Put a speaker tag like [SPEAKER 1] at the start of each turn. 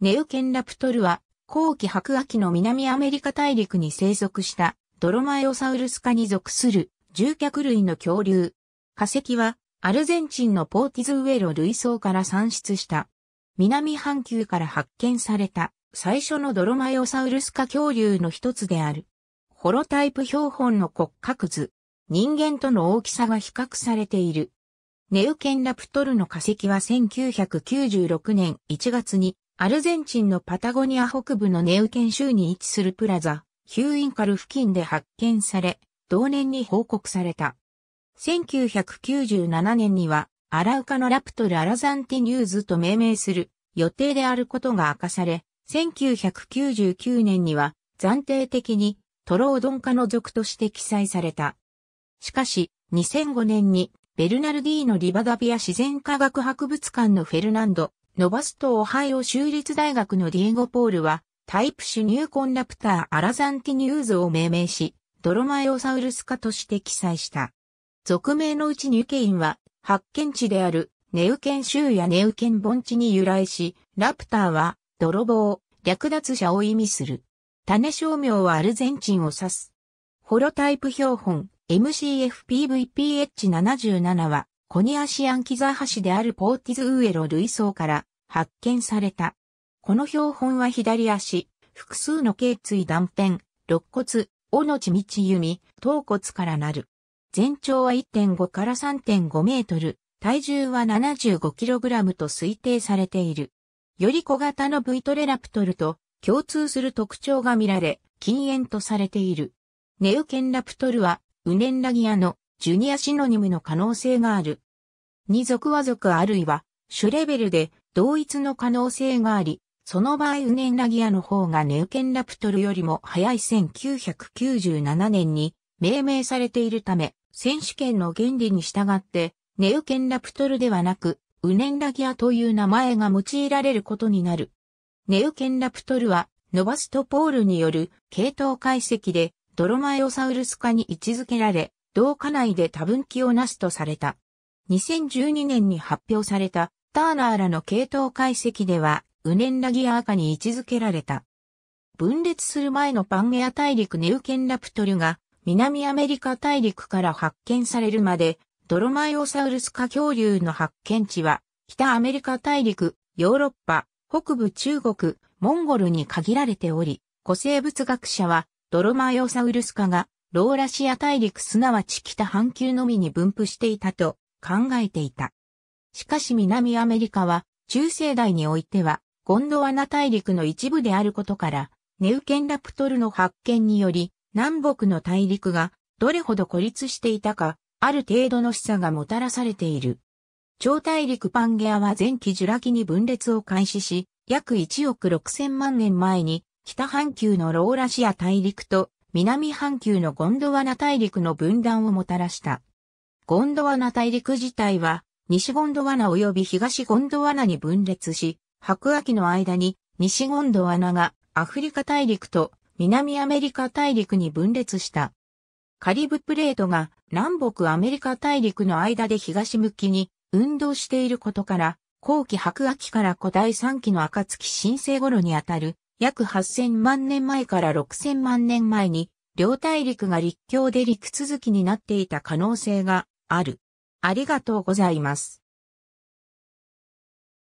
[SPEAKER 1] ネウケンラプトルは、後期白亜紀の南アメリカ大陸に生息した、ドロマエオサウルス科に属する、獣脚類の恐竜。化石は、アルゼンチンのポーティズウェロ類層から産出した。南半球から発見された、最初のドロマエオサウルス科恐竜の一つである。ホロタイプ標本の骨格図。人間との大きさが比較されている。ネウケンラプトルの化石は1996年1月にアルゼンチンのパタゴニア北部のネウケン州に位置するプラザ、ヒューインカル付近で発見され、同年に報告された。1997年には、アラウカのラプトル・アラザンティニューズと命名する予定であることが明かされ、1999年には暫定的にトロードンカの属として記載された。しかし、2005年にベルナルディーのリバダビア自然科学博物館のフェルナンド伸ばすとオハイオ州立大学のディエゴ・ポールは、タイプ種ニューコンラプター・アラザンティニューズを命名し、ドロマエオサウルス科として記載した。俗名のうちニュケインは、発見地であるネウケン州やネウケン盆地に由来し、ラプターは、泥棒、略奪者を意味する。種商名はアルゼンチンを指す。ホロタイプ標本 MCFPVPH77 はコニアシアンキザ橋であるポーティズウエロ類層から発見された。この標本は左足、複数の頸椎断片、肋骨、尾の地道弓、頭骨からなる。全長は1.5から3.5メートル、体重は7 5ラムと推定されている。より小型の V トレラプトルと共通する特徴が見られ、禁煙とされている。ネウケンラプトルは、ウネンラギアのジュニアシノニムの可能性がある。二族は族あるいは、種レベルで同一の可能性があり、その場合ウネンラギアの方がネウケンラプトルよりも早い1997年に命名されているため、選手権の原理に従って、ネウケンラプトルではなく、ウネンラギアという名前が用いられることになる。ネウケンラプトルは、ノバストポールによる系統解析で、ドロマエオサウルス科に位置づけられ、同化内で多分岐をなすとされた。2012年に発表されたターナーらの系統解析では、ウネンラギア赤に位置づけられた。分裂する前のパンゲア大陸ネウケンラプトルが南アメリカ大陸から発見されるまで、ドロマイオサウルス科恐竜の発見地は、北アメリカ大陸、ヨーロッパ、北部中国、モンゴルに限られており、古生物学者は、ドロマイオサウルス化がローラシア大陸すなわち北半球のみに分布していたと考えていた。しかし南アメリカは中世代においてはゴンドワナ大陸の一部であることから、ネウケンラプトルの発見により南北の大陸がどれほど孤立していたか、ある程度の示唆がもたらされている。超大陸パンゲアは前期ジュラ紀に分裂を開始し、約1億6千万年前に北半球のローラシア大陸と南半球のゴンドワナ大陸の分断をもたらした。ゴンドワナ大陸自体は、西ゴンドワナ及び東ゴンドワナに分裂し、白亜紀の間に西ゴンドワナがアフリカ大陸と南アメリカ大陸に分裂した。カリブプレートが南北アメリカ大陸の間で東向きに運動していることから、後期白亜紀から古代三期の暁新生頃にあたる約8000万年前から6000万年前に、両大陸が陸橋で陸続きになっていた可能性がある。ありがとうございます。